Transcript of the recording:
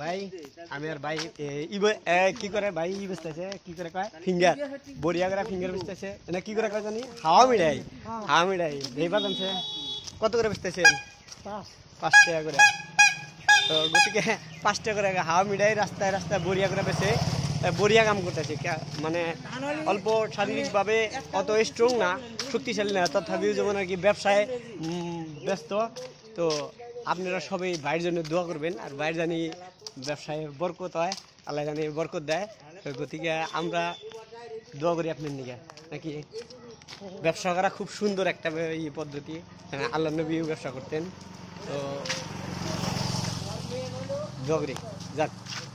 ভাই আমি আর ভাই কি করে ভাই ই বেচতেছে কি করে কয় ফিঙ্গার বড়িয়া করে ফিঙ্গার বেচতেছে না কি করে কয় জানি হাওয়া মিড়াই হাওয়া মিড়াই ভেবা জানছে কত করে বেচতেছেন পাঁচ টাকা করে তো গতিকে পাঁচ টাকা করে হাওয়া মিড়াই রাস্তায় রাস্তায় বড়িয়া করে বেছে বড়িয়া কাম করতেছে মানে অল্প শারীরিকভাবে অত স্ট্রং না শক্তিশালী না তথাপিও যেমন আর কি ব্যবসায় ব্যস্ত তো আপনারা সবাই ভাইয়ের জন্য দোয়া করবেন আর ভাইয়ের জানি ব্যবসায় বরকত হয় আল্লাহ জানি বরকত দেয় গতিকে আমরা দোয়া করি আপনার নিকে নাকি ব্যবসা করা খুব সুন্দর একটা ইয়ে পদ্ধতি হ্যাঁ, আল্লাহ নবীও ব্যবসা করতেন তো দোয়া করি যাক